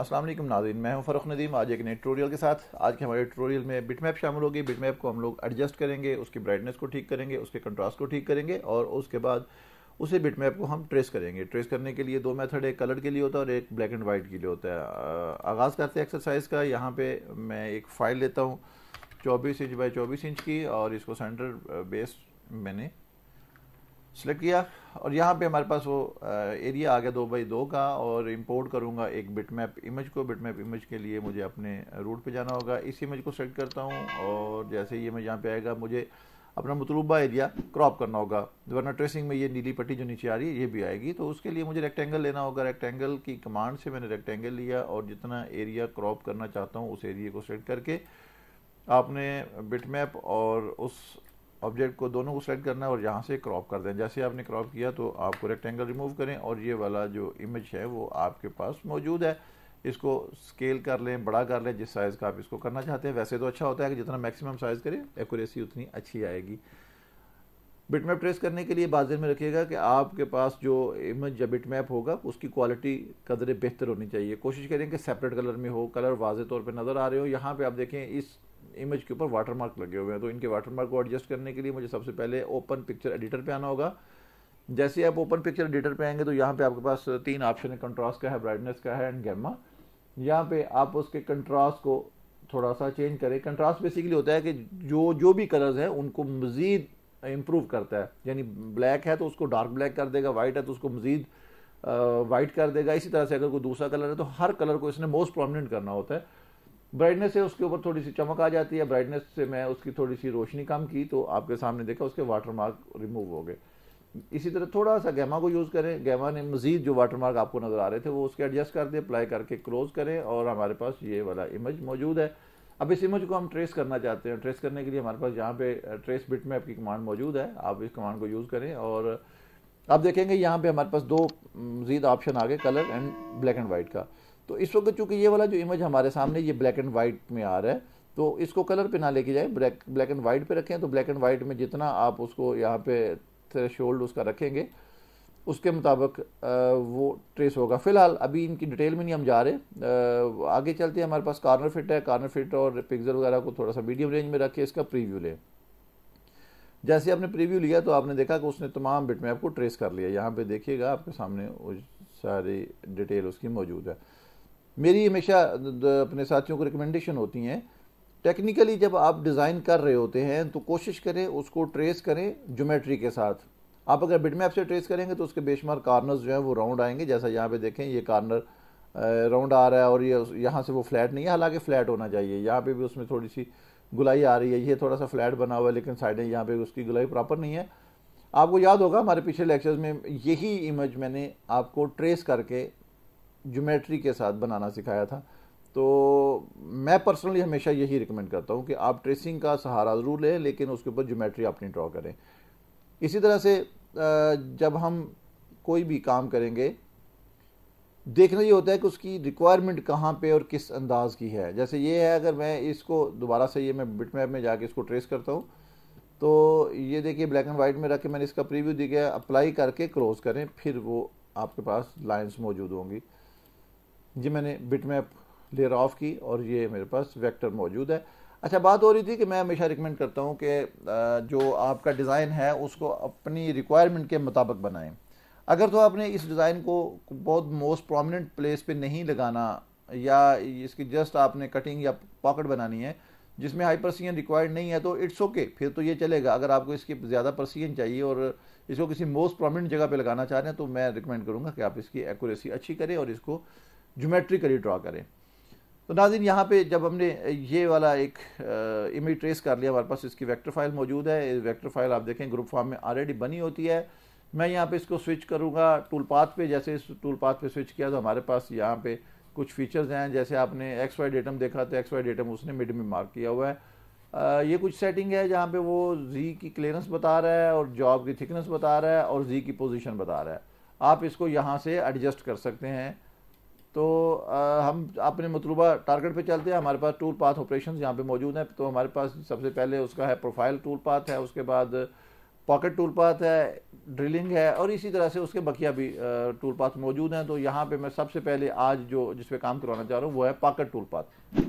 अस्सलाम वालेकुम नाजीन मैं हूं फ़रुख नदीम आज एक नए ट्यूटोरियल के साथ आज के हमारे ट्यूटोरियल में बिट मैप शामिल होगी मैप को हम लोग एडजस्ट करेंगे उसकी ब्राइटनेस को ठीक करेंगे उसके कंट्रास्ट को ठीक करेंगे और उसके बाद उसे मैप को हम ट्रेस करेंगे ट्रेस करने के लिए दो मेथड एक कलर के लिए होता है और एक ब्लैक एंड वाइट के लिए होता है आगाज़ करते हैं एक्सरसाइज का यहाँ पर मैं एक फ़ाइल लेता हूँ चौबीस इंच बाई चौबीस इंच की और इसको सेंटर बेस मैंने सेलेक्ट किया और यहाँ पे हमारे पास वो एरिया आ गया दो बाई दो का और इंपोर्ट करूँगा एक बिट मैप इमेज को बिट मैप इमेज के लिए मुझे अपने रूट पे जाना होगा इस इमेज को सेलेक्ट करता हूँ और जैसे ही इमेज यहाँ पे आएगा मुझे अपना मतलूबा एरिया क्रॉप करना होगा वरना ट्रेसिंग में ये नीली पट्टी जो नीचे आ रही है ये भी आएगी तो उसके लिए मुझे रेक्टेंगल लेना होगा रेक्टेंगल की कमांड से मैंने रेक्टेंगल लिया और जितना एरिया क्रॉप करना चाहता हूँ उस एरिया को सेलेक्ट करके आपने बिट मैप और उस ऑब्जेक्ट को दोनों को सेलेक्ट करना है और यहाँ से क्रॉप कर दें जैसे आपने क्रॉप किया तो आपको रेक्टेंगल रिमूव करें और ये वाला जो इमेज है वो आपके पास मौजूद है इसको स्केल कर लें बड़ा कर लें जिस साइज़ का आप इसको करना चाहते हैं वैसे तो अच्छा होता है कि जितना मैक्सिमम साइज़ करें एक्यूरेसी उतनी अच्छी आएगी बिटमैप ट्रेस करने के लिए बाजन में रखिएगा कि आपके पास जो इमेज या बिट मैप होगा उसकी क्वालिटी कदरें बेहतर होनी चाहिए कोशिश करें कि सेपरेट कलर में हो कलर वाज तौर पर नज़र आ रहे हो यहाँ पर आप देखें इस इमेज के ऊपर वाटर मार्क लगे हुए हैं तो इनके वाटर मार्क को एडजस्ट करने के लिए मुझे सबसे पहले ओपन पिक्चर एडिटर पे आना होगा जैसे आप ओपन पिक्चर एडिटर पे आएंगे तो यहाँ पे आपके पास तीन ऑप्शन है कंट्रास्ट का है ब्राइटनेस का है एंड गैमा यहाँ पे आप उसके कंट्रास्ट को थोड़ा सा चेंज करें कंट्रास्ट बेसिकली होता है कि जो जो भी कलर्स हैं उनको मज़ीद इम्प्रूव करता है यानी ब्लैक है तो उसको डार्क ब्लैक कर देगा वाइट है तो उसको मज़ीद वाइट कर देगा इसी तरह से अगर कोई दूसरा कलर है तो हर कलर को इसने मोस्ट प्रोमिनेंट करना होता है ब्राइटनेस से उसके ऊपर थोड़ी सी चमक आ जाती है ब्राइटनेस से मैं उसकी थोड़ी सी रोशनी कम की तो आपके सामने देखा उसके वाटर मार्क रिमूव हो गए इसी तरह थोड़ा सा गैमा को यूज़ करें गैमा ने मज़ीद जो वाटर मार्क आपको नज़र आ रहे थे वो उसके एडजस्ट कर दें अप्लाई करके क्लोज़ करें और हमारे पास ये वाला इमेज मौजूद है अब इस इमेज को हम ट्रेस करना चाहते हैं ट्रेस करने के लिए हमारे पास यहाँ पे ट्रेस बिट में आपकी कमांड मौजूद है आप इस कमांड को यूज़ करें और आप देखेंगे यहाँ पे हमारे पास दो मज़ीद ऑप्शन आ गए colour and black and white का तो इस वक्त चूँकि ये वाला जो इमेज हमारे सामने ये ब्लैक एंड वाइट में आ रहा है तो इसको कलर पे ना लेके जाए ब्लैक ब्लैक एंड वाइट पे रखें तो ब्लैक एंड वाइट में जितना आप उसको यहाँ पे थ्रेशोल्ड उसका रखेंगे उसके मुताबिक वो ट्रेस होगा फिलहाल अभी इनकी डिटेल में नहीं हम जा रहे आगे चलते हैं हमारे पास कार्नर फिट है कार्नर फिट और पिक्जर वगैरह को थोड़ा सा मीडियम रेंज में रख के इसका प्रीव्यू लें जैसे आपने प्रीव्यू लिया तो आपने देखा कि उसने तमाम बिट में आपको ट्रेस कर लिया यहाँ पे देखिएगा आपके सामने सारी डिटेल उसकी मौजूद है मेरी हमेशा अपने साथियों को रिकमेंडेशन होती हैं टेक्निकली जब आप डिज़ाइन कर रहे होते हैं तो कोशिश करें उसको ट्रेस करें जोमेट्री के साथ आप अगर मैप से ट्रेस करेंगे तो उसके बेशुमार कार्नर्स जो हैं वो राउंड आएंगे जैसा यहाँ पे देखें ये कार्नर राउंड आ रहा है और ये यहाँ से वो फ्लैट नहीं है हालांकि फ्लैट होना चाहिए यहाँ पे भी उसमें थोड़ी सी गुलाई आ रही है ये थोड़ा सा फ्लैट बना हुआ है लेकिन साइडें यहाँ पे उसकी गुलाई प्रॉपर नहीं है आपको याद होगा हमारे पिछले लेक्चर्स में यही इमेज मैंने आपको ट्रेस करके जोमेट्री के साथ बनाना सिखाया था तो मैं पर्सनली हमेशा यही रिकमेंड करता हूँ कि आप ट्रेसिंग का सहारा ज़रूर लें लेकिन उसके ऊपर जोमेट्री अपनी ड्रॉ करें इसी तरह से जब हम कोई भी काम करेंगे देखना ये होता है कि उसकी रिक्वायरमेंट कहाँ पे और किस अंदाज़ की है जैसे ये है अगर मैं इसको दोबारा से ये मैं बिट मैप में जाके इसको ट्रेस करता हूँ तो ये देखिए ब्लैक एंड वाइट में रख के मैंने इसका प्रीव्यू दिया अप्लाई करके क्लोज़ करें फिर वो आपके पास लाइंस मौजूद होंगी ये मैंने बिट मैप लेर ऑफ की और ये मेरे पास वेक्टर मौजूद है अच्छा बात हो रही थी कि मैं हमेशा रिकमेंड करता हूँ कि जो आपका डिज़ाइन है उसको अपनी रिक्वायरमेंट के मुताबिक बनाएं अगर तो आपने इस डिज़ाइन को बहुत मोस्ट प्रोमिनेंट प्लेस पे नहीं लगाना या इसकी जस्ट आपने कटिंग या पॉकेट बनानी है जिसमें हाई परसियन रिक्वायर्ड नहीं है तो इट्स ओके okay, फिर तो ये चलेगा अगर आपको इसकी ज़्यादा परसियन चाहिए और इसको किसी मोस्ट प्रोमिनेंट जगह पर लगाना चाह रहे हैं तो मैं रिकमेंड करूँगा कि आप इसकी एक्यूरेसी अच्छी करें और इसको जोमेट्रिकली ड्रा करें तो नाजिन यहाँ पे जब हमने ये वाला एक इमेज ट्रेस कर लिया हमारे पास इसकी वेक्टर फाइल मौजूद है वेक्टर फाइल आप देखें ग्रुप फॉर्म में ऑलरेडी बनी होती है मैं यहाँ पे इसको स्विच करूँगा टूल पाथ पे जैसे इस टूल पाथ पे स्विच किया तो हमारे पास यहाँ पे कुछ फीचर्स हैं जैसे आपने एक्स वाई डेटम देखा तो एक्स वाई डेटम उसने मिड में मार्क किया हुआ है आ, ये कुछ सेटिंग है जहाँ पे वो जी की क्लियरेंस बता रहा है और जॉब की थिकनेस बता रहा है और जी की पोजिशन बता रहा है आप इसको यहाँ से एडजस्ट कर सकते हैं तो आ, हम अपने मतलूबा टारगेट पे चलते हैं हमारे पास टूल पाथ ऑपरेशन यहाँ पे मौजूद हैं तो हमारे पास सबसे पहले उसका है प्रोफाइल टूल पाथ है उसके बाद पॉकेट टूल पाथ है ड्रिलिंग है और इसी तरह से उसके बकिया भी टूल पाथ मौजूद हैं तो यहाँ पे मैं सबसे पहले आज जो जिस पे काम करवाना चाह रहा हूँ वो है पॉकेट टूल पाथ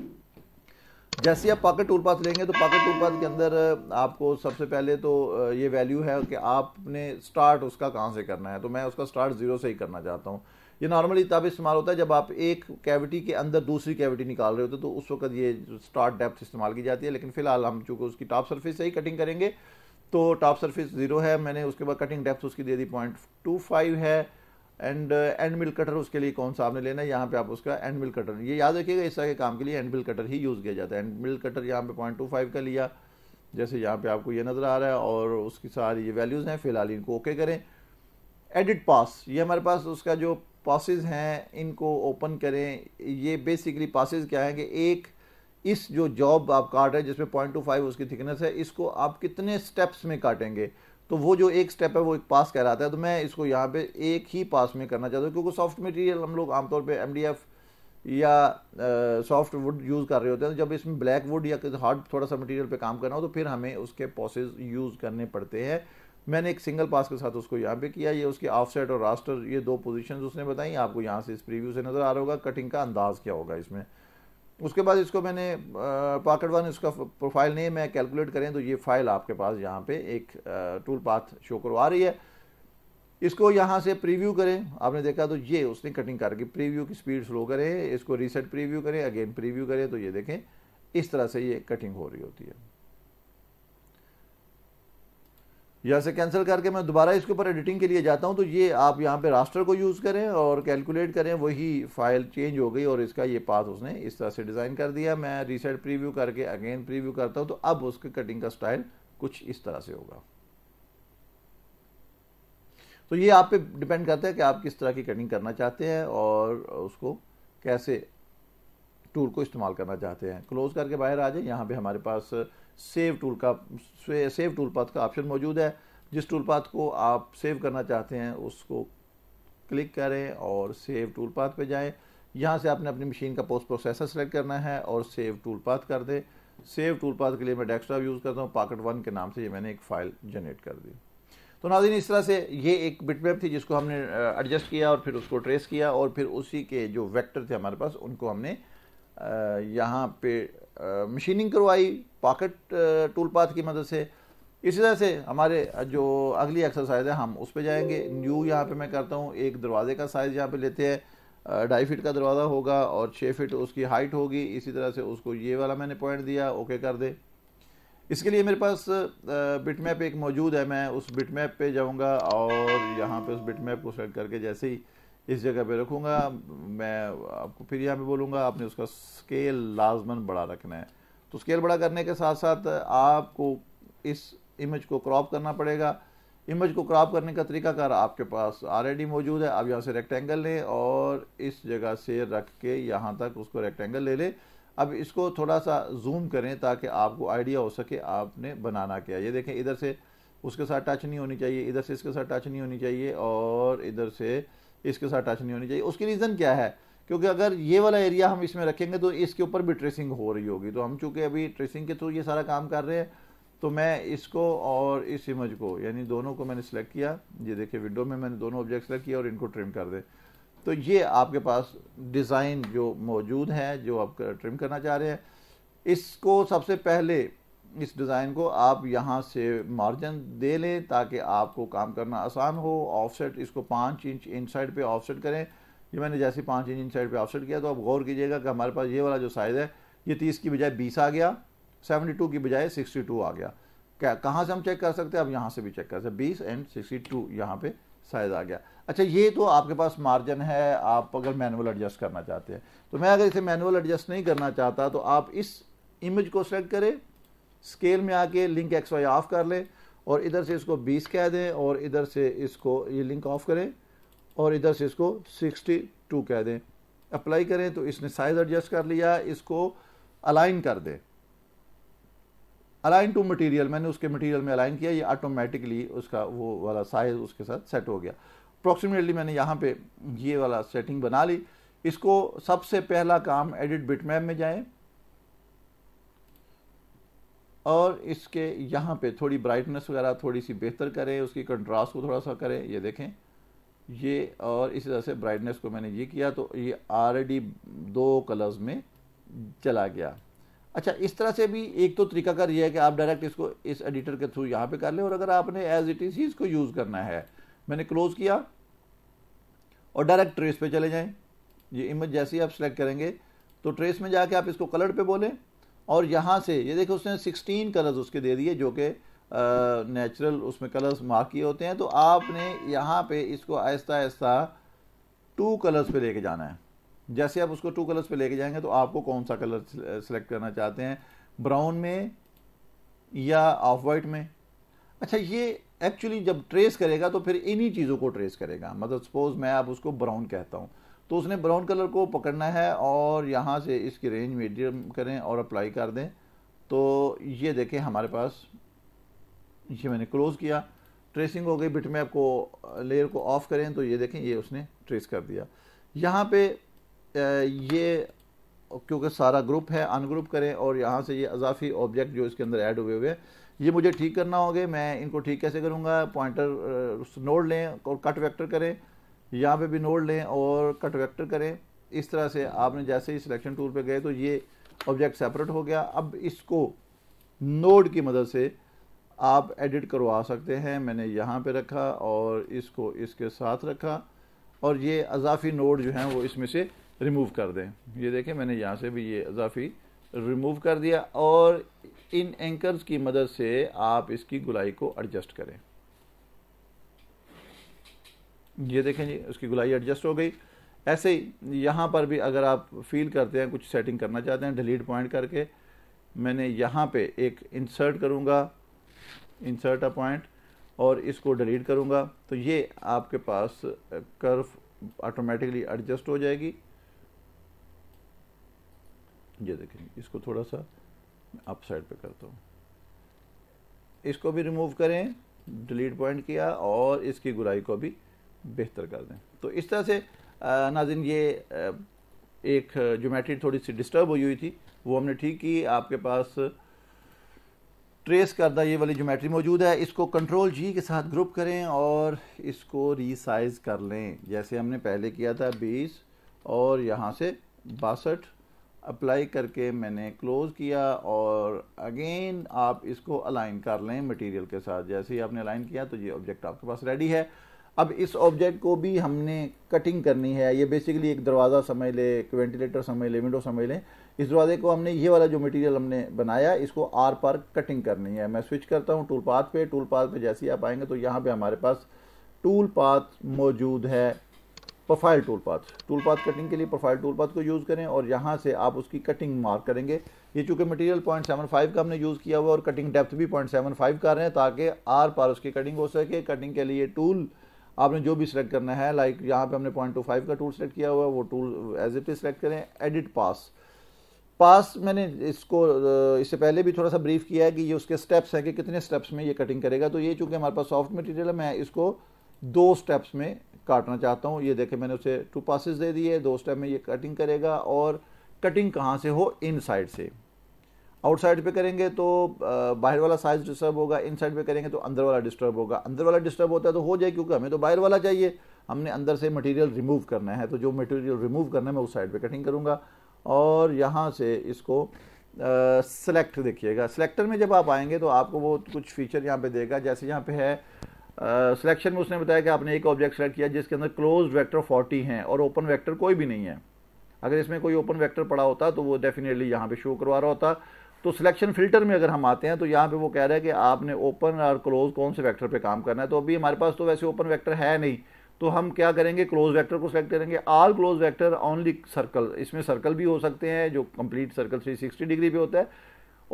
जैसे आप पॉकेट टूल पाथ लेंगे तो पॉकेट टूल पाथ के अंदर आपको सबसे पहले तो ये वैल्यू है कि आपने स्टार्ट उसका कहाँ से करना है तो मैं उसका स्टार्ट ज़ीरो से ही करना चाहता हूँ ये नॉर्मली तब इस्तेमाल होता है जब आप एक कैविटी के अंदर दूसरी कैविटी निकाल रहे होते तो उस वक्त ये स्टार्ट डेप्थ इस्तेमाल की जाती है लेकिन फिलहाल हम चूँकि उसकी टॉप सर्फेस से ही कटिंग करेंगे तो टॉप सर्फेस ज़ीरो है मैंने उसके बाद कटिंग डेप्थ उसकी दे दी पॉइंट टू फाइव है एंड एंड मिल कटर उसके लिए कौन सा आपने लेना है यहाँ पे आप उसका एंड मिल कटर ये याद रखिएगा इस तरह के काम के लिए एंड मिल कटर ही यूज़ किया जाता है एंड मिल कटर यहाँ पे पॉइंट टू फाइव का लिया जैसे यहाँ पे आपको ये नज़र आ रहा है और उसकी सारी ये वैल्यूज़ हैं फिलहाल इनको ओके करें एडिट पास ये हमारे पास उसका जो पासिस हैं इनको ओपन करें ये बेसिकली पासिस क्या है कि एक इस जो जॉब आप काट रहे हैं जिसमें पॉइंट टू फाइव उसकी थिकनेस है इसको आप कितने स्टेप्स में काटेंगे तो वो जो एक स्टेप है वो एक पास कहलाता है तो मैं इसको यहाँ पे एक ही पास में करना चाहता हूँ क्योंकि सॉफ्ट मटेरियल हम लोग आमतौर पे एम या सॉफ्ट वुड यूज़ कर रहे होते हैं तो जब इसमें ब्लैक वुड या हार्ड थोड़ा सा मटेरियल पे काम करना हो तो फिर हमें उसके पॉसेज यूज़ करने पड़ते हैं मैंने एक सिंगल पास के साथ उसको यहाँ पे किया ये उसके ऑफसेट और रास्टर ये दो पोजीशंस उसने बताई आपको यहाँ से इस प्रीव्यू से नज़र आ रहा होगा कटिंग का अंदाज़ क्या होगा इसमें उसके बाद इसको मैंने पॉकेट वन इसका प्रोफाइल नेम है कैलकुलेट करें तो ये फाइल आपके पास यहाँ पे एक टूल पाथ शो करवा रही है इसको यहाँ से प्रीव्यू करें आपने देखा तो ये उसने कटिंग करके प्रीव्यू की स्पीड स्लो करें इसको रीसेट प्रीव्यू करें अगेन प्रीव्यू करें तो ये देखें इस तरह से ये कटिंग हो रही होती है यहाँ से कैंसिल करके मैं दोबारा इसके ऊपर एडिटिंग के लिए जाता हूँ तो ये आप यहाँ पे रास्टर को यूज़ करें और कैलकुलेट करें वही फाइल चेंज हो गई और इसका ये पाथ उसने इस तरह से डिज़ाइन कर दिया मैं रीसेट प्रीव्यू करके अगेन प्रीव्यू करता हूँ तो अब उसके कटिंग का स्टाइल कुछ इस तरह से होगा तो ये आप पे डिपेंड करता है कि आप किस तरह की कटिंग करना चाहते हैं और उसको कैसे टूल को इस्तेमाल करना चाहते हैं क्लोज़ करके बाहर आ जाए यहाँ पर हमारे पास सेव टूल का सेव टूल पाथ का ऑप्शन मौजूद है जिस टूल पाथ को आप सेव करना चाहते हैं उसको क्लिक करें और सेव टूल पाथ पे जाएं यहाँ से आपने अपनी मशीन का पोस्ट प्रोसेसर सेलेक्ट करना है और सेव टूल पाथ कर दें सेव टूल पाथ के लिए मैं डेस्कटॉप यूज़ करता हूँ पॉकेट वन के नाम से ये मैंने एक फ़ाइल जनरेट कर दी तो नाजिन इस तरह से ये एक बिटमैप थी जिसको हमने एडजस्ट किया और फिर उसको ट्रेस किया और फिर उसी के जो वेक्टर थे हमारे पास उनको हमने यहाँ पे मशीनिंग करवाई पॉकेट टूल पाथ की मदद से इसी तरह से हमारे जो अगली एक्सरसाइज है हम उस पर जाएंगे न्यू यहाँ पे मैं करता हूँ एक दरवाजे का साइज़ यहाँ पे लेते हैं ढाई फिट का दरवाज़ा होगा और छः फिट उसकी हाइट होगी इसी तरह से उसको ये वाला मैंने पॉइंट दिया ओके कर दे इसके लिए मेरे पास बिट मैप एक मौजूद है मैं उस बिट मैप पर जाऊँगा और यहाँ पर उस बिट मैप को सेलेक्ट करके जैसे ही इस जगह पे रखूँगा मैं आपको फिर यहाँ पे बोलूँगा आपने उसका स्केल लाजमन बड़ा रखना है तो स्केल बड़ा करने के साथ साथ आपको इस इमेज को क्रॉप करना पड़ेगा इमेज को क्रॉप करने का तरीकाकार आपके पास ऑलरेडी मौजूद है आप यहाँ से रेक्टेंगल लें और इस जगह से रख के यहाँ तक उसको रेक्टेंगल ले लें अब इसको थोड़ा सा जूम करें ताकि आपको आइडिया हो सके आपने बनाना क्या ये देखें इधर से उसके साथ टच नहीं होनी चाहिए इधर से इसके साथ टच नहीं होनी चाहिए और इधर से इसके साथ टच नहीं होनी चाहिए उसकी रीज़न क्या है क्योंकि अगर ये वाला एरिया हम इसमें रखेंगे तो इसके ऊपर भी ट्रेसिंग हो रही होगी तो हम चूँकि अभी ट्रेसिंग के थ्रू ये सारा काम कर रहे हैं तो मैं इसको और इस इमेज को यानी दोनों को मैंने सेलेक्ट किया ये देखिए विंडो में मैंने दोनों ऑब्जेक्ट सेलेक्ट किया और इनको ट्रिम कर दें तो ये आपके पास डिज़ाइन जो मौजूद है जो आप ट्रिम करना चाह रहे हैं इसको सबसे पहले इस डिज़ाइन को आप यहाँ से मार्जिन दे लें ताकि आपको काम करना आसान हो ऑफसेट इसको पाँच इंच इनसाइड पे ऑफसेट करें ये मैंने जैसे पाँच इंच इनसाइड पे ऑफसेट किया तो आप गौर कीजिएगा कि हमारे पास ये वाला जो साइज़ है ये तीस की बजाय बीस आ गया सेवेंटी टू की बजाय सिक्सटी टू आ गया क्या कहाँ से हम चेक कर सकते हैं आप यहाँ से भी चेक कर सकते बीस एंड सिक्सटी टू यहाँ पर साइज़ आ गया अच्छा ये तो आपके पास मार्जिन है आप अगर मैनुअल एडजस्ट करना चाहते हैं तो मैं अगर इसे मैनुअल एडजस्ट नहीं करना चाहता तो आप इस इमेज को सेलेक्ट करें स्केल में आके लिंक एक्स वाई ऑफ कर लें और इधर से इसको 20 कह दें और इधर से इसको ये लिंक ऑफ करें और इधर से इसको 62 कह दें अप्लाई करें तो इसने साइज़ एडजस्ट कर लिया इसको अलाइन कर दें अलाइन टू मटेरियल मैंने उसके मटेरियल में अलाइन किया ये ऑटोमेटिकली उसका वो वाला साइज़ उसके साथ सेट हो गया अप्रॉक्सीमेटली मैंने यहाँ पे ये वाला सेटिंग बना ली इसको सबसे पहला काम एडिट बिटमैप में जाएं और इसके यहाँ पे थोड़ी ब्राइटनेस वगैरह थोड़ी सी बेहतर करें उसकी कंट्रास्ट को थोड़ा सा करें ये देखें ये और इसी तरह से ब्राइटनेस को मैंने ये किया तो ये ऑलरेडी दो कलर्स में चला गया अच्छा इस तरह से भी एक तो कर यह है कि आप डायरेक्ट इसको इस एडिटर के थ्रू यहाँ पे कर लें और अगर आपने एज इट इज़ ही इसको यूज़ करना है मैंने क्लोज़ किया और डायरेक्ट ट्रेस पे चले जाएं ये इमेज जैसे ही आप सेलेक्ट करेंगे तो ट्रेस में जाके आप इसको कलर पे बोलें और यहाँ से ये देखो उसने सिक्सटीन कलर्स उसके दे दिए जो कि नेचुरल उसमें कलर्स मार्क किए होते हैं तो आपने यहाँ पे इसको आहिस्ता आहिस्ता टू कलर्स पे लेके जाना है जैसे आप उसको टू कलर्स पे लेके जाएंगे तो आपको कौन सा कलर सेलेक्ट करना चाहते हैं ब्राउन में या ऑफ वाइट में अच्छा ये एक्चुअली जब ट्रेस करेगा तो फिर इन्हीं चीज़ों को ट्रेस करेगा मतलब सपोज मैं आप उसको ब्राउन कहता हूँ तो उसने ब्राउन कलर को पकड़ना है और यहाँ से इसकी रेंज मीडियम करें और अप्लाई कर दें तो ये देखें हमारे पास ये मैंने क्लोज़ किया ट्रेसिंग हो गई बिट में आपको लेयर uh, को ऑफ़ करें तो ये देखें ये उसने ट्रेस कर दिया यहाँ पे uh, ये क्योंकि सारा ग्रुप है अनग्रुप करें और यहाँ से ये अजाफी ऑब्जेक्ट जो इसके अंदर ऐड हुए हुए हैं ये मुझे ठीक करना होगा मैं इनको ठीक कैसे करूँगा पॉइंटर नोड uh, लें और कट वैक्टर करें यहाँ पे भी नोड लें और कट वेक्टर करें इस तरह से आपने जैसे ही सिलेक्शन टूल पे गए तो ये ऑब्जेक्ट सेपरेट हो गया अब इसको नोड की मदद से आप एडिट करवा सकते हैं मैंने यहाँ पे रखा और इसको इसके साथ रखा और ये अजाफी नोड जो हैं वो इसमें से रिमूव कर दें ये देखें मैंने यहाँ से भी ये अजाफी रिमूव कर दिया और इन एंकर्स की मदद से आप इसकी गुलाई को एडजस्ट करें ये देखें जी उसकी गुलाई एडजस्ट हो गई ऐसे ही यहाँ पर भी अगर आप फील करते हैं कुछ सेटिंग करना चाहते हैं डिलीट पॉइंट करके मैंने यहाँ पे एक इंसर्ट करूँगा इंसर्ट अ पॉइंट और इसको डिलीट करूँगा तो ये आपके पास कर्व ऑटोमेटिकली एडजस्ट हो जाएगी ये देखें इसको थोड़ा सा अप साइड पर करता हूँ इसको भी रिमूव करें डिलीट पॉइंट किया और इसकी गुलाई को भी बेहतर कर दें तो इस तरह से नाजिन ये एक जोमेट्री थोड़ी सी डिस्टर्ब हुई हुई थी वो हमने ठीक की आपके पास ट्रेस करदा ये वाली जोमेट्री मौजूद है इसको कंट्रोल जी के साथ ग्रुप करें और इसको रीसाइज कर लें जैसे हमने पहले किया था बीस और यहाँ से बासठ अप्लाई करके मैंने क्लोज़ किया और अगेन आप इसको अलाइन कर लें मटेरियल के साथ जैसे ही आपने अलाइन किया तो ये ऑब्जेक्ट आपके पास रेडी है अब इस ऑब्जेक्ट को भी हमने कटिंग करनी है ये बेसिकली एक दरवाज़ा समझ ले एक वेंटिलेटर समझ ले विंडो समझ लें इस दरवाजे को हमने ये वाला जो मटेरियल हमने बनाया इसको आर पार कटिंग करनी है मैं स्विच करता हूँ टूल पाथ पे टूल पाथ पे जैसे ही आप आएंगे तो यहाँ पे हमारे पास टूल पाथ मौजूद है profile tool path tool path cutting के लिए प्रोफाइल टूल पाथ को यूज़ करें और यहाँ से आप उसकी कटिंग मार्क करेंगे ये चूँकि मटेरियल पॉइंट सेवन फाइव का हमने यूज़ किया हुआ और कटिंग डेप्थ भी पॉइंट सेवन फाइव का रहे हैं ताकि आर पार उसकी कटिंग हो सके कटिंग के लिए टूल आपने जो भी सिलेक्ट करना है लाइक यहाँ पे हमने पॉइंट टू फाइव का टूल सेलेक्ट किया हुआ है वो tool as it is select करें एडिट पास पास मैंने इसको इससे पहले भी थोड़ा सा ब्रीफ किया है कि ये उसके स्टेप्स हैं कि कितने स्टेप्स में ये कटिंग करेगा तो ये चूंकि हमारे पास सॉफ्ट मटेरियल है मैं इसको दो स्टेप्स में काटना चाहता हूँ ये देखें मैंने उसे टू पासिस दे दिए दो स्टेप में ये कटिंग करेगा और कटिंग कहाँ से हो इन साइड से आउटसाइड पे करेंगे तो बाहर वाला साइज डिस्टर्ब होगा इन साइड पे करेंगे तो अंदर वाला डिस्टर्ब होगा अंदर वाला डिस्टर्ब होता है तो हो जाए क्योंकि हमें तो बाहर वाला चाहिए हमने अंदर से मटेरियल रिमूव करना है तो जो मटेरियल रिमूव करना है मैं उस साइड पे कटिंग करूँगा और यहाँ से इसको सेलेक्ट देखिएगा सेलेक्टर में जब आप आएँगे तो आपको वो कुछ फीचर यहाँ पे देगा जैसे यहाँ पे है सिलेक्शन uh, में उसने बताया कि आपने एक ऑब्जेक्ट सेलेक्ट किया जिसके अंदर क्लोज वैक्टर फोर्टी हैं और ओपन वैक्टर कोई भी नहीं है अगर इसमें कोई ओपन वेक्टर पड़ा होता तो वो डेफिनेटली यहाँ पे शो करवा रहा होता तो सिलेक्शन फिल्टर में अगर हम आते हैं तो यहाँ पे वो कह रहा है कि आपने ओपन और क्लोज कौन से वेक्टर पे काम करना है तो अभी हमारे पास तो वैसे ओपन वेक्टर है नहीं तो हम क्या करेंगे क्लोज वेक्टर को सिलेक्ट करेंगे all close vector only circle इसमें सर्कल भी हो सकते हैं जो कंप्लीट सर्कल सिक्सटी डिग्री पे होता है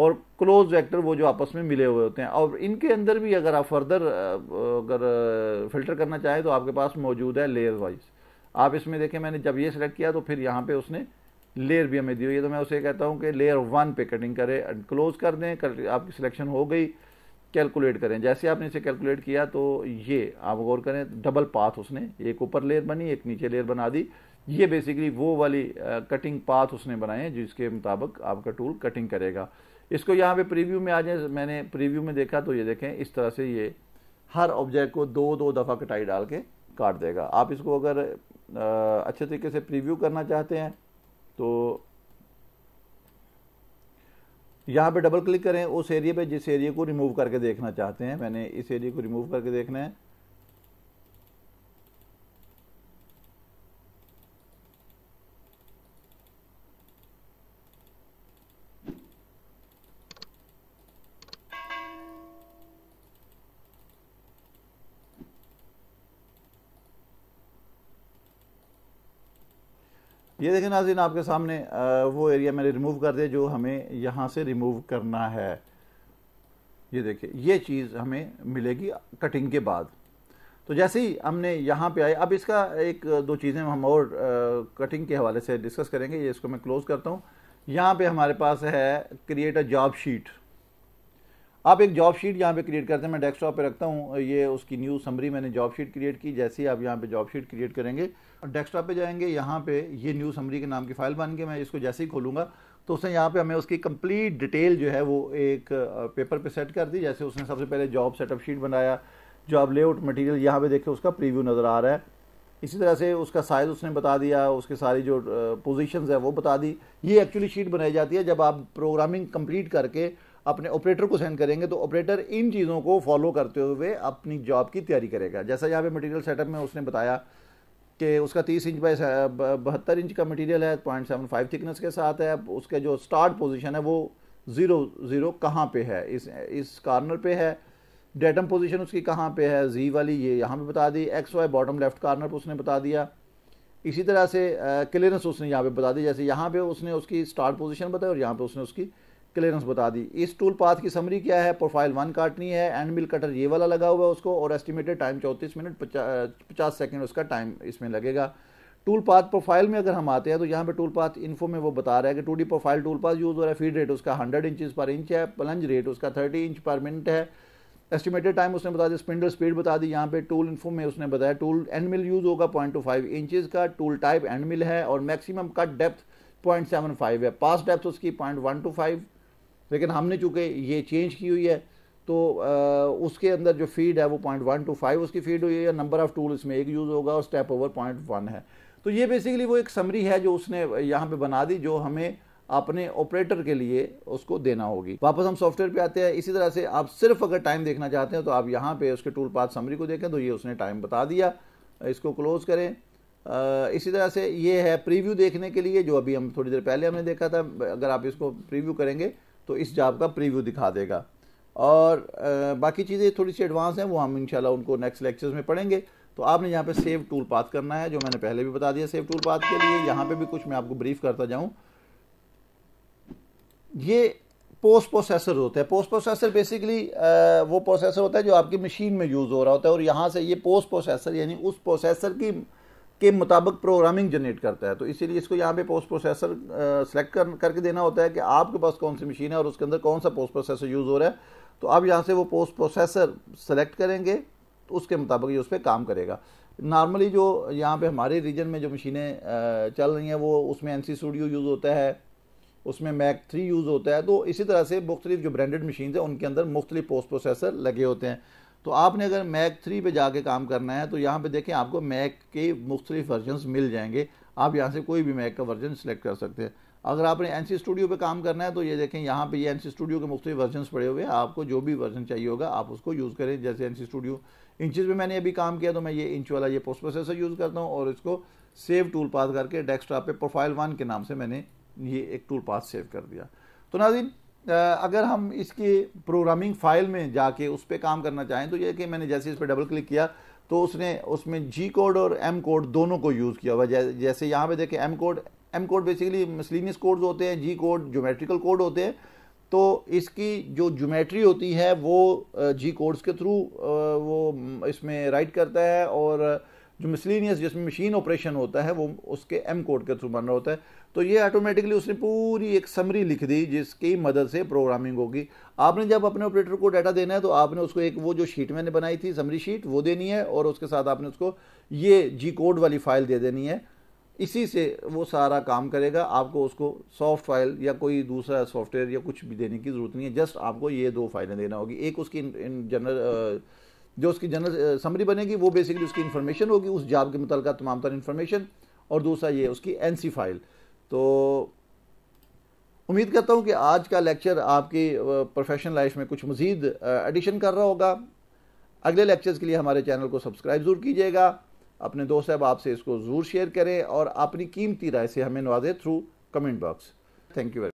और क्लोज वेक्टर वो जो आपस में मिले हुए होते हैं और इनके अंदर भी अगर आप फर्दर अगर फिल्टर करना चाहें तो आपके पास मौजूद है लेयर वाइज आप इसमें देखें मैंने जब ये सिलेक्ट किया तो फिर यहाँ पर उसने लेयर भी हमें दी हुई है तो मैं उसे कहता हूँ कि लेयर वन पे कटिंग करें क्लोज कर दें आपकी सिलेक्शन हो गई कैलकुलेट करें जैसे आपने इसे कैलकुलेट किया तो ये आप गौर करें डबल पाथ उसने एक ऊपर लेयर बनी एक नीचे लेयर बना दी ये बेसिकली वो वाली कटिंग पाथ उसने बनाए हैं जिसके मुताबिक आपका टूल कटिंग करेगा इसको यहाँ पे प्रीव्यू में आ जाए मैंने प्रीव्यू में देखा तो ये देखें इस तरह से ये हर ऑब्जेक्ट को दो दो दफ़ा कटाई डाल के काट देगा आप इसको अगर अच्छे तरीके से प्रीव्यू करना चाहते हैं तो यहाँ पे डबल क्लिक करें उस एरिया पे जिस एरिया को रिमूव करके देखना चाहते हैं मैंने इस एरिया को रिमूव करके देखना है ये देखें नाजिन आपके सामने वो एरिया मैंने रिमूव कर दिया जो हमें यहाँ से रिमूव करना है ये देखिए ये चीज़ हमें मिलेगी कटिंग के बाद तो जैसे ही हमने यहाँ पे आए अब इसका एक दो चीज़ें हम और आ, कटिंग के हवाले से डिस्कस करेंगे ये इसको मैं क्लोज़ करता हूँ यहाँ पे हमारे पास है क्रिएट अ जॉब शीट आप एक जॉब शीट यहाँ पे क्रिएट करते हैं मैं डेस्कटॉप पे रखता हूँ ये उसकी न्यू समरी मैंने जॉब शीट क्रिएट की जैसे ही आप यहाँ पे जॉब शीट क्रिएट करेंगे डेस्कटॉप पे जाएंगे यहाँ पे ये न्यू समरी के नाम की फ़ाइल बन के मैं इसको जैसे ही खोलूँगा तो उसने यहाँ पे हमें उसकी कंप्लीट डिटेल जो है वो एक पेपर पे सेट कर दी जैसे उसने सबसे पहले जॉब सेटअप शीट बनाया जॉब लेआउट मटीरियल यहाँ पर देखिए उसका प्रीव्यू नज़र आ रहा है इसी तरह से उसका साइज़ उसने बता दिया उसके सारी जो पोजिशन है वो बता दी ये एक्चुअली शीट बनाई जाती है जब आप प्रोग्रामिंग कम्प्लीट करके अपने ऑपरेटर को सेंड करेंगे तो ऑपरेटर इन चीज़ों को फॉलो करते हुए अपनी जॉब की तैयारी करेगा जैसा यहाँ पे मटेरियल सेटअप में उसने बताया कि उसका 30 इंच बाय बहत्तर इंच का मटेरियल है पॉइंट सेवन फाइव थिकनेस के साथ है उसके जो स्टार्ट पोजीशन है वो ज़ीरो ज़ीरो कहाँ पे है इस इस कार्नर पे है डेटम पोजीशन उसकी कहाँ पे है जी वाली ये यहाँ पे बता दी X Y bottom left corner पर उसने बता दिया इसी तरह से क्लियरेंस उसने यहाँ पे बता दी जैसे यहाँ पे उसने उसकी स्टार्ट पोजीशन बताई और यहाँ पे उसने उसकी क्लियरेंस बता दी इस टूल पाथ की समरी क्या है प्रोफाइल वन काटनी है एंड मिल कटर ये वाला लगा हुआ है उसको और एस्टिमेटेड टाइम चौंतीस मिनट पचास सेकेंड उसका टाइम इसमें लगेगा टूल पाथ प्रोफाइल में अगर हम आते हैं तो यहाँ पे टूल पाथ इन्फो में वो बता रहा है कि two D profile tool path use हो रहा है फीड रेट उसका हंड्रेड इंचज़ पर इंच है प्लंज रेट उसका थर्टी इंच पर मिनट है एस्टिमेटेड टाइम उसने बता दिया स्पिंडल स्पीड बता दी यहाँ पे टूल इन्फो में उसने बताया टूल एंड मिल यूज़ होगा पॉइंट टू फाइव इंचज़ का टूल टाइप एंड मिल है और maximum cut depth point seven five है पास डेप्थ उसकी पॉइंट वन टू फाइव लेकिन हमने चूँकि ये चेंज की हुई है तो आ, उसके अंदर जो फीड है वो पॉइंट वन टू फाइव उसकी फीड हुई है नंबर ऑफ़ टूल इसमें एक यूज़ होगा और स्टेप ओवर पॉइंट वन है तो ये बेसिकली वो एक समरी है जो उसने यहाँ पे बना दी जो हमें अपने ऑपरेटर के लिए उसको देना होगी वापस हम सॉफ्टवेयर पे आते हैं इसी तरह से आप सिर्फ अगर टाइम देखना चाहते हैं तो आप यहाँ पे उसके टूल पाथ समरी को देखें तो ये उसने टाइम बता दिया इसको क्लोज करें आ, इसी तरह से ये है प्रीव्यू देखने के लिए जो अभी हम थोड़ी देर पहले हमने देखा था अगर आप इसको प्रीव्यू करेंगे तो इस जॉब का प्रीव्यू दिखा देगा और बाकी चीज़ें थोड़ी सी एडवांस हैं वो हम इंशाल्लाह उनको नेक्स्ट लेक्चर्स में पढ़ेंगे तो आपने यहाँ पे सेव टूल पाथ करना है जो मैंने पहले भी बता दिया सेव टूल पाथ के लिए यहाँ पे भी कुछ मैं आपको ब्रीफ करता जाऊँ ये पोस्ट प्रोसेसर होता है पोस्ट प्रोसेसर बेसिकली वो प्रोसेसर होता है जो आपकी मशीन में यूज़ हो रहा होता है और यहाँ से ये पोस्ट प्रोसेसर यानी उस प्रोसेसर की के मुताबिक प्रोग्रामिंग जनरेट करता है तो इसीलिए इसको यहाँ पे पोस्ट प्रोसेसर सेलेक्ट कर करके देना होता है कि आपके पास कौन सी मशीन है और उसके अंदर कौन सा पोस्ट प्रोसेसर यूज़ हो रहा है तो आप यहाँ से वो पोस्ट प्रोसेसर सेलेक्ट करेंगे तो उसके मुताबिक ये उस पर काम करेगा नॉर्मली जो यहाँ पे हमारे रीजन में जो मशीनें चल रही हैं वो उसमें एन स्टूडियो यूज़ होता है उसमें मैक थ्री यूज़ होता है तो इसी तरह से मुख्तलिफ जो ब्रांडेड मशीन हैं उनके अंदर मुख्तलिफ पोस्ट प्रोसेसर लगे होते हैं तो आपने अगर मैक थ्री पे जाके काम करना है तो यहाँ पे देखें आपको मैक के मुख्तलिफ वर्जन मिल जाएंगे आप यहाँ से कोई भी मैक का वर्जन सेलेक्ट कर सकते हैं अगर आपने एन सी स्टूडियो पर काम करना है तो ये देखें यहाँ पे ये एन सी स्टूडियो के मुख्तु वर्जन पड़े हुए हैं आपको जो भी वर्जन चाहिए होगा आप उसको यूज़ करें जैसे एन सी स्टूडियो इंचज़ में मैंने अभी काम किया तो मैं ये इंच वाला ये पोस्ट प्रोसेसर यूज़ करता हूँ और इसको सेव टूल पास करके डेस्कटॉप पे प्रोफाइल वन के नाम से मैंने ये एक टूल पास सेव कर दिया तो नाजिन अगर हम इसकी प्रोग्रामिंग फाइल में जाके उस पर काम करना चाहें तो यह कि मैंने जैसे इस पर डबल क्लिक किया तो उसने उसमें जी कोड और एम कोड दोनों को यूज़ किया हुआ जैसे यहाँ पे देखें M code M code basically miscellaneous codes होते हैं जी कोड जोमेट्रिकल कोड होते हैं तो इसकी जो जोमेट्री होती है वो जी कोड्स के थ्रू वो इसमें राइट करता है और जो मिसलिनियस जिसमें मशीन ऑपरेशन होता है वो उसके एम कोड के थ्रू बन रहा होता है तो ये ऑटोमेटिकली उसने पूरी एक समरी लिख दी जिसकी मदद से प्रोग्रामिंग होगी आपने जब अपने ऑपरेटर को डाटा देना है तो आपने उसको एक वो जो शीट मैंने बनाई थी समरी शीट वो देनी है और उसके साथ आपने उसको ये जी कोड वाली फाइल दे देनी है इसी से वो सारा काम करेगा आपको उसको सॉफ्ट फाइल या कोई दूसरा सॉफ्टवेयर या कुछ भी देने की ज़रूरत नहीं है जस्ट आपको ये दो फाइलें देना होगी एक उसकी इन, इन जनरल जो उसकी जनरल समरी बनेगी वो बेसिकली उसकी इन्फॉर्मेशन होगी उस जॉब के मुतल तमाम तर इन्फॉर्मेशन और दूसरा ये उसकी एन फाइल तो उम्मीद करता हूँ कि आज का लेक्चर आपकी प्रोफेशनल लाइफ में कुछ मज़ीद एडिशन कर रहा होगा अगले लेक्चर्स के लिए हमारे चैनल को सब्सक्राइब ज़रूर कीजिएगा अपने दोस्त अब आपसे इसको ज़रूर शेयर करें और अपनी कीमती राय से हमें नवाजे through comment box thank you very